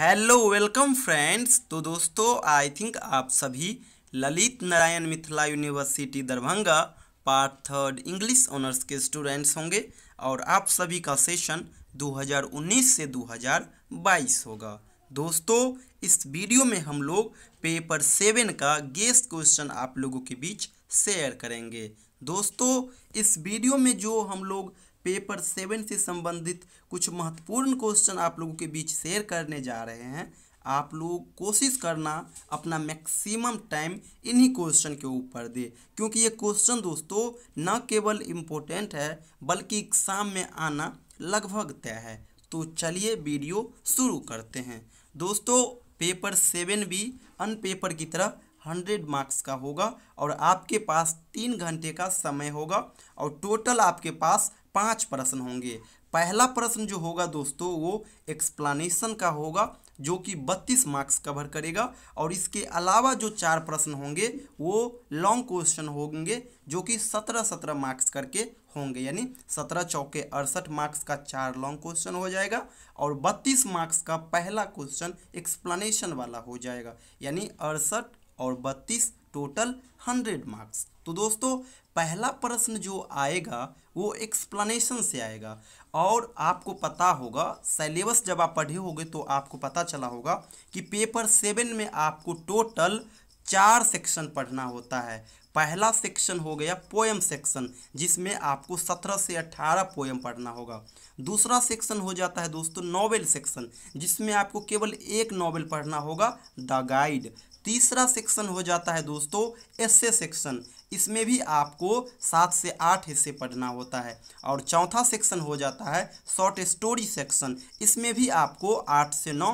hello welcome friends तो दोस्तों आई think आप सभी Lalit Narayan Mithila university Darbhanga part third English honours के स्टूडेंट्स होंगे और आप सभी का सेशन 2019 से 2022 होगा दोस्तों इस वीडियो में हम लोग पेपर सेवन का गेस्ट क्वेश्चन आप लोगों के बीच शेयर करेंगे दोस्तों इस वीडियो में जो हम लोग पेपर सेवन से संबंधित कुछ महत्वपूर्ण क्वेश्चन आप लोगों के बीच शेयर करने जा रहे हैं आप लोग कोशिश करना अपना मैक्सिमम टाइम इन्हीं क्वेश्चन के ऊपर दे क्योंकि ये क्वेश्चन दोस्तों न केवल इम्पोर्टेंट है बल्कि एग्ज़ाम में आना लगभग तय है तो चलिए वीडियो शुरू करते हैं दोस्तों पेपर सेवन भी अन पेपर की तरह हंड्रेड मार्क्स का होगा और आपके पास तीन घंटे का समय होगा और टोटल आपके पास पांच प्रश्न होंगे पहला प्रश्न जो होगा दोस्तों वो एक्सप्लानेशन का होगा जो कि 32 मार्क्स कवर करेगा और इसके अलावा जो चार प्रश्न होंगे वो लॉन्ग क्वेश्चन होंगे जो कि 17-17 मार्क्स करके होंगे यानी 17 चौके अड़सठ मार्क्स का चार लॉन्ग क्वेश्चन हो जाएगा और 32 मार्क्स का पहला क्वेश्चन एक्सप्लानेशन वाला हो जाएगा यानी अड़सठ और बत्तीस टोटल हंड्रेड मार्क्स तो दोस्तों पहला प्रश्न जो आएगा वो एक्सप्लेनेशन से आएगा और आपको पता होगा सिलेबस जब आप पढ़े होगे तो आपको पता चला होगा कि पेपर सेवन में आपको टोटल चार सेक्शन पढ़ना होता है पहला सेक्शन हो गया पोएम सेक्शन जिसमें आपको सत्रह से अट्ठारह पोएम पढ़ना होगा दूसरा सेक्शन हो जाता है दोस्तों नॉवेल सेक्शन जिसमें आपको केवल एक नॉवेल पढ़ना होगा द गाइड तीसरा सेक्शन हो जाता है दोस्तों एसए सेक्शन इसमें भी आपको सात से आठ हिस्से पढ़ना होता है और चौथा सेक्शन हो जाता है शॉर्ट स्टोरी सेक्शन इसमें भी आपको आठ से नौ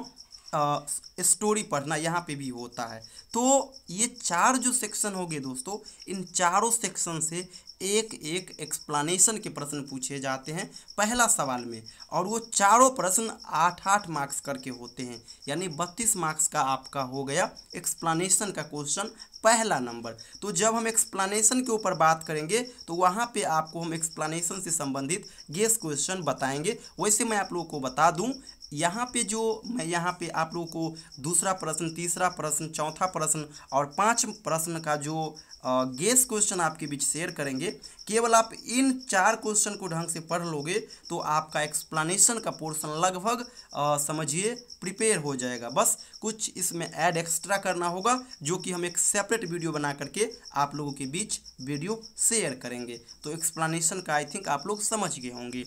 स्टोरी पढ़ना यहाँ पे भी होता है तो ये चार जो सेक्शन हो गए दोस्तों इन चारों सेक्शन से एक एक एक्सप्लानेशन के प्रश्न पूछे जाते हैं पहला सवाल में और वो चारों प्रश्न आठ आठ मार्क्स करके होते हैं यानी बत्तीस मार्क्स का आपका हो गया एक्सप्लानेशन का क्वेश्चन पहला नंबर तो जब हम एक्सप्लानेशन के ऊपर बात करेंगे तो वहाँ पे आपको हम एक्सप्लानेशन से संबंधित गेस क्वेश्चन बताएंगे वैसे मैं आप लोगों को बता दूँ यहाँ पे जो मैं यहाँ पे आप लोगों को दूसरा प्रश्न तीसरा प्रश्न चौथा प्रश्न और पांच प्रश्न का जो गेस क्वेश्चन आपके बीच शेयर करेंगे केवल आप इन चार क्वेश्चन को ढंग से पढ़ लोगे तो आपका एक्सप्लानेशन का पोर्शन लगभग समझिए प्रिपेयर हो जाएगा बस कुछ इसमें ऐड एक्स्ट्रा करना होगा जो कि हम एक सेपरेट वीडियो बना करके आप लोगों के बीच वीडियो शेयर करेंगे तो एक्सप्लानशन का आई थिंक आप लोग समझ गए होंगे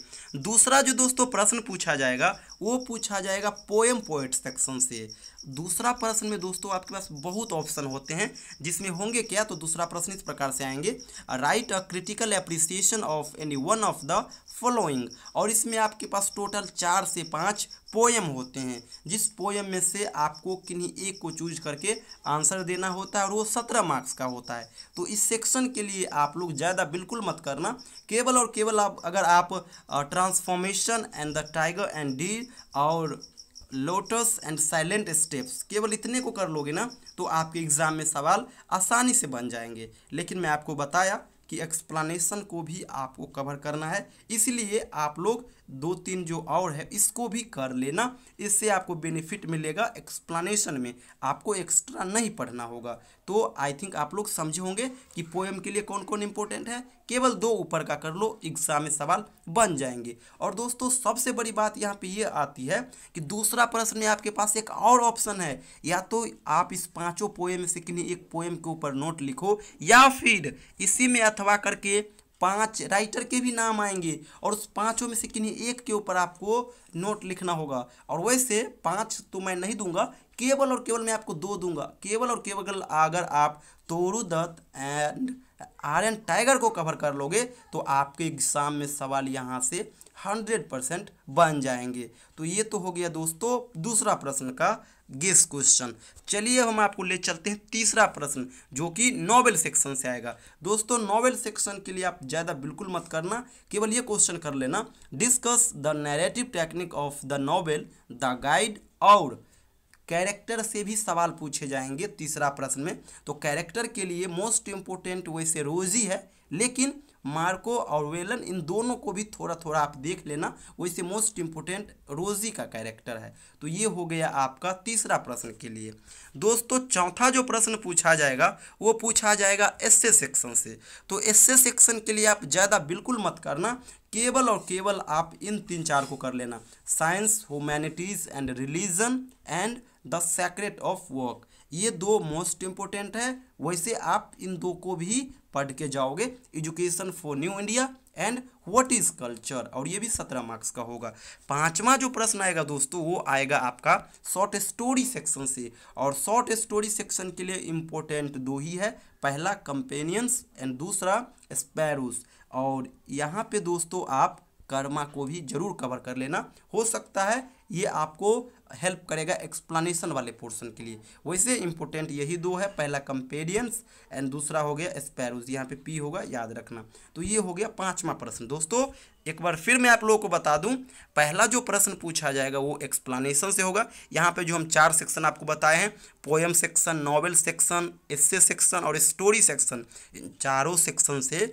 दूसरा जो दोस्तों प्रश्न पूछा जाएगा वो पूछा जाएगा पोएम पोएट सेक्शन से दूसरा प्रश्न में दोस्तों आपके पास बहुत ऑप्शन होते हैं जिसमें होंगे क्या तो दूसरा प्रश्न इस प्रकार से आएंगे write a critical appreciation of any one of the following और इसमें आपके पास टोटल चार से पाँच पोएम होते हैं जिस पोएम में से आपको किन्हीं एक को चूज करके आंसर देना होता है और वो सत्रह मार्क्स का होता है तो इस सेक्शन के लिए आप लोग ज़्यादा बिल्कुल मत करना केवल और केवल आप अगर आप transformation and the tiger and the और लोटस एंड साइलेंट स्टेप्स केवल इतने को कर लोगे ना तो आपके एग्ज़ाम में सवाल आसानी से बन जाएंगे लेकिन मैं आपको बताया कि एक्सप्लानेशन को भी आपको कवर करना है इसलिए आप लोग दो तीन जो और है इसको भी कर लेना इससे आपको बेनिफिट मिलेगा एक्सप्लानेशन में आपको एक्स्ट्रा नहीं पढ़ना होगा तो आई थिंक आप लोग समझे होंगे कि पोएम के लिए कौन कौन इंपॉर्टेंट है केवल दो ऊपर का कर लो एग्जाम में सवाल बन जाएंगे और दोस्तों सबसे बड़ी बात यहाँ पे ये आती है कि दूसरा प्रश्न में आपके पास एक और ऑप्शन है या तो आप इस पांचों पोएम से किन्हीं एक पोएम के ऊपर नोट लिखो या फिर इसी में अथवा करके पांच राइटर के भी नाम आएंगे और उस पांचों में से किन्हीं एक के ऊपर आपको नोट लिखना होगा और वैसे पांच तो मैं नहीं दूंगा केवल और केवल मैं आपको दो दूंगा केवल और केवल अगर आप तोरु दत्त एंड आर्यन टाइगर को कवर कर लोगे तो आपके एग्जाम में सवाल यहाँ से हंड्रेड परसेंट बन जाएंगे तो ये तो हो गया दोस्तों दूसरा प्रश्न का गेस क्वेश्चन चलिए हम आपको ले चलते हैं तीसरा प्रश्न जो कि नॉवेल सेक्शन से आएगा दोस्तों नॉवेल सेक्शन के लिए आप ज़्यादा बिल्कुल मत करना केवल ये क्वेश्चन कर लेना discuss the narrative technique of the novel the guide और कैरेक्टर से भी सवाल पूछे जाएंगे तीसरा प्रश्न में तो कैरेक्टर के लिए मोस्ट इम्पोर्टेंट वैसे रोजी है लेकिन मार्को और वेलन इन दोनों को भी थोड़ा थोड़ा आप देख लेना वैसे मोस्ट इम्पोर्टेंट रोजी का कैरेक्टर है तो ये हो गया आपका तीसरा प्रश्न के लिए दोस्तों चौथा जो प्रश्न पूछा जाएगा वो पूछा जाएगा एस सेक्शन से तो एस सेक्शन के लिए आप ज़्यादा बिल्कुल मत करना केवल और केवल आप इन तीन चार को कर लेना science humanities and religion and the secret of work ये दो मोस्ट इम्पोर्टेंट है वैसे आप इन दो को भी पढ़ के जाओगे education for new India and what is culture और ये भी सत्रह मार्क्स का होगा पांचवा जो प्रश्न आएगा दोस्तों वो आएगा आपका शॉर्ट स्टोरी सेक्शन से और शॉर्ट स्टोरी सेक्शन के लिए इम्पोर्टेंट दो ही है पहला कंपेनियंस एंड दूसरा स्पैरूस और यहाँ पे दोस्तों आप कर्मा को भी जरूर कवर कर लेना हो सकता है ये आपको हेल्प करेगा एक्सप्लानेशन वाले पोर्शन के लिए वैसे इंपॉर्टेंट यही दो है पहला कंपेरियंस एंड दूसरा हो गया स्पैरोज यहाँ पे पी होगा याद रखना तो ये हो गया पांचवा प्रश्न दोस्तों एक बार फिर मैं आप लोगों को बता दूं पहला जो प्रश्न पूछा जाएगा वो एक्सप्लानेशन से होगा यहाँ पे जो हम चार सेक्शन आपको बताए हैं poem section novel section essay section और स्टोरी सेक्शन इन चारों सेक्शन से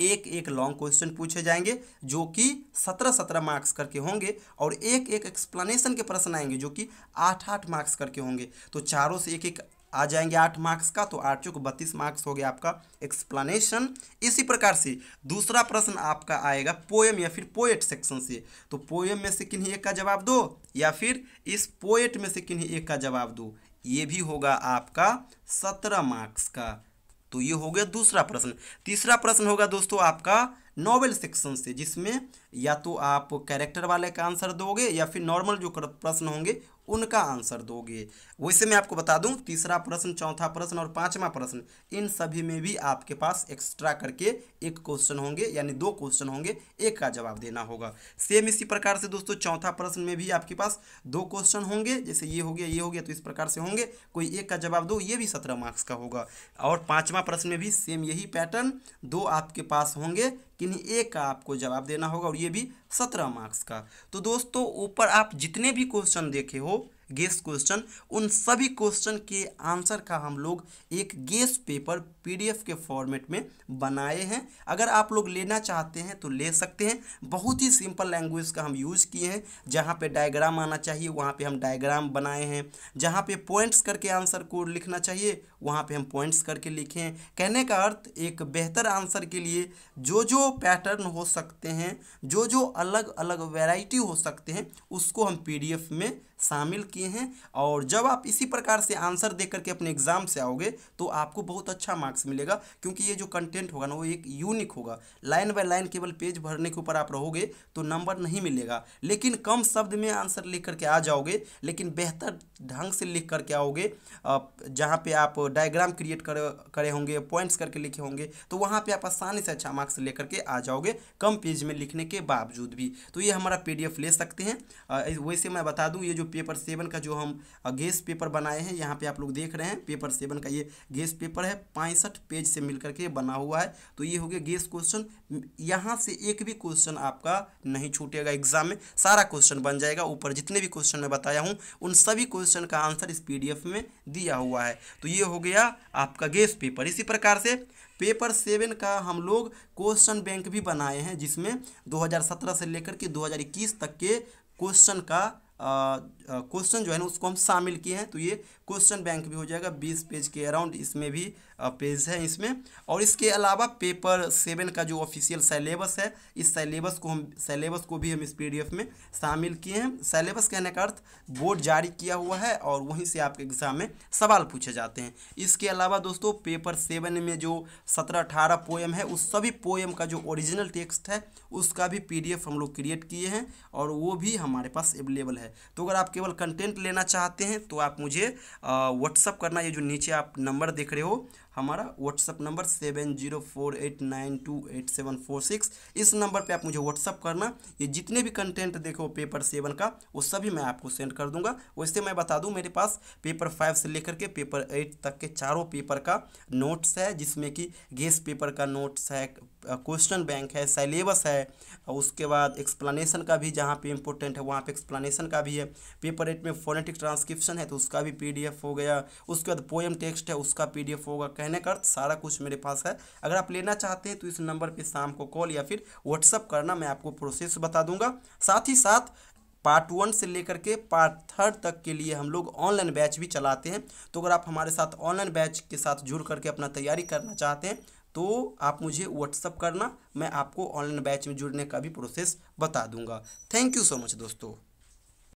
एक एक लॉन्ग क्वेश्चन पूछे जाएंगे जो कि सत्रह सत्रह मार्क्स करके होंगे और एक एक एक्सप्लेनेशन के प्रश्न आएंगे जो कि आठ आठ मार्क्स करके होंगे तो चारों से एक एक आ जाएंगे आठ मार्क्स का तो आठ चौक बत्तीस मार्क्स हो गया आपका एक्सप्लेनेशन इसी प्रकार से दूसरा प्रश्न आपका आएगा पोएम या फिर पोएट सेक्शन से तो पोएम में से किन्हीं एक का जवाब दो या फिर इस पोएट में से किन्हीं एक का जवाब दो ये भी होगा आपका सत्रह मार्क्स का तो ये हो गया दूसरा प्रश्न तीसरा प्रश्न होगा दोस्तों आपका नॉवेल सेक्शन से जिसमें या तो आप कैरेक्टर वाले का आंसर दोगे या फिर नॉर्मल जो प्रश्न होंगे उनका आंसर दोगे वैसे मैं आपको बता दूं तीसरा प्रश्न चौथा प्रश्न और पांचवा प्रश्न इन सभी में भी आपके पास एक्स्ट्रा करके एक क्वेश्चन होंगे यानी दो क्वेश्चन होंगे एक का जवाब देना होगा सेम इसी प्रकार से दोस्तों चौथा प्रश्न में भी आपके पास दो क्वेश्चन होंगे जैसे ये हो गया ये हो गया तो इस प्रकार से होंगे कोई एक का जवाब दो ये भी सत्रह मार्क्स का होगा और पाँचवा प्रश्न में भी सेम यही पैटर्न दो आपके पास होंगे किन्हीं एक का आपको जवाब देना होगा और ये भी सत्रह मार्क्स का तो दोस्तों ऊपर आप जितने भी क्वेश्चन देखे हो गेस क्वेश्चन उन सभी क्वेश्चन के आंसर का हम लोग एक गेस पेपर पीडीएफ के फॉर्मेट में बनाए हैं अगर आप लोग लेना चाहते हैं तो ले सकते हैं बहुत ही सिंपल लैंग्वेज का हम यूज़ किए हैं जहाँ पे डायग्राम आना चाहिए वहाँ पे हम डायग्राम बनाए हैं जहाँ पे पॉइंट्स करके आंसर को लिखना चाहिए वहाँ पे हम पॉइंट्स करके लिखे हैं कहने का अर्थ एक बेहतर आंसर के लिए जो जो पैटर्न हो सकते हैं जो जो अलग अलग वेराइटी हो सकते हैं उसको हम पी में शामिल किए हैं और जब आप इसी प्रकार से आंसर दे करके अपने एग्जाम से आओगे तो आपको बहुत अच्छा मार्क्स मिलेगा क्योंकि ये जो कंटेंट होगा ना वो एक यूनिक होगा लाइन बाय लाइन केवल पेज भरने के ऊपर आप रहोगे तो नंबर नहीं मिलेगा लेकिन कम शब्द में आंसर लिख करके आ जाओगे लेकिन बेहतर ढंग से लिख करके आओगे जहाँ पर आप डायग्राम क्रिएट कर करे होंगे पॉइंट्स करके लिखे होंगे तो वहाँ पर आप आसानी से अच्छा मार्क्स लेकर के आ जाओगे कम पेज में लिखने के बावजूद भी तो ये हमारा पी ले सकते हैं वैसे मैं बता दूँ ये जो पेपर सेवन सेवन का जो हम गेस पेपर बनाए हैं यहाँ पे आप लोग देख रहे हैं पेपर सेवन का ये गेस पेपर है पैंसठ पेज से मिलकर के बना हुआ है तो ये हो गया गेस क्वेश्चन यहाँ से एक भी क्वेश्चन आपका नहीं छूटेगा एग्जाम में सारा क्वेश्चन बन जाएगा ऊपर जितने भी क्वेश्चन मैं बताया हूँ उन सभी क्वेश्चन का आंसर इस पी में दिया हुआ है तो ये हो गया आपका गेस पेपर इसी प्रकार से पेपर सेवन का हम लोग क्वेश्चन बैंक भी बनाए हैं जिसमें 2017 से लेकर के 2021 तक के क्वेश्चन का क्वेश्चन जो है ना उसको हम शामिल किए हैं तो ये क्वेश्चन बैंक भी हो जाएगा बीस पेज के अराउंड इसमें भी पेज है इसमें और इसके अलावा पेपर सेवन का जो ऑफिशियल सेलेबस है इस सेलेबस को हम सेलेबस को भी हम इस पी में शामिल किए हैं सेलेबस कहने का अर्थ बोर्ड जारी किया हुआ है और वहीं से आपके एग्जाम में सवाल पूछे जाते हैं इसके अलावा दोस्तों पेपर सेवन में जो सत्रह अठारह पोएम है उस सभी पोएम का जो ओरिजिनल टेक्स्ट है उसका भी पी हम लोग क्रिएट किए हैं और वो भी हमारे पास अवेलेबल है तो अगर आप केवल कंटेंट लेना चाहते हैं तो आप मुझे व्हाट्सअप करना ये जो नीचे आप नंबर देख रहे हो हमारा WhatsApp number seven zero four eight nine two eight seven four six इस नंबर पे आप मुझे व्हाट्सअप करना ये जितने भी कंटेंट देखो पेपर सेवन का वो सभी मैं आपको सेंड कर दूंगा वैसे मैं बता दूं मेरे पास पेपर फाइव से लेकर के पेपर एट तक के चारों पेपर का नोट्स है जिसमें कि गेस पेपर का नोट्स है क्वेश्चन बैंक है सिलेबस है उसके बाद एक्सप्लानशन का भी जहाँ पर इंपॉर्टेंट है वहाँ पर एक्सप्लानशन का भी है पेपर एट में फोनेटिक ट्रांसक्रिप्शन है तो उसका भी पी हो गया उसके बाद पोएम टेक्स्ट है उसका पी होगा कहने का अर्थ सारा कुछ मेरे पास है अगर आप लेना चाहते हैं तो इस नंबर पर शाम को कॉल या फिर व्हाट्सअप करना मैं आपको प्रोसेस बता दूंगा साथ ही साथ पार्ट वन से लेकर के पार्ट थर्ड तक के लिए हम लोग ऑनलाइन बैच भी चलाते हैं तो अगर आप हमारे साथ ऑनलाइन बैच के साथ जुड़ करके अपना तैयारी करना चाहते हैं तो आप मुझे व्हाट्सअप करना मैं आपको ऑनलाइन बैच में जुड़ने का भी प्रोसेस बता दूंगा थैंक यू सो मच दोस्तों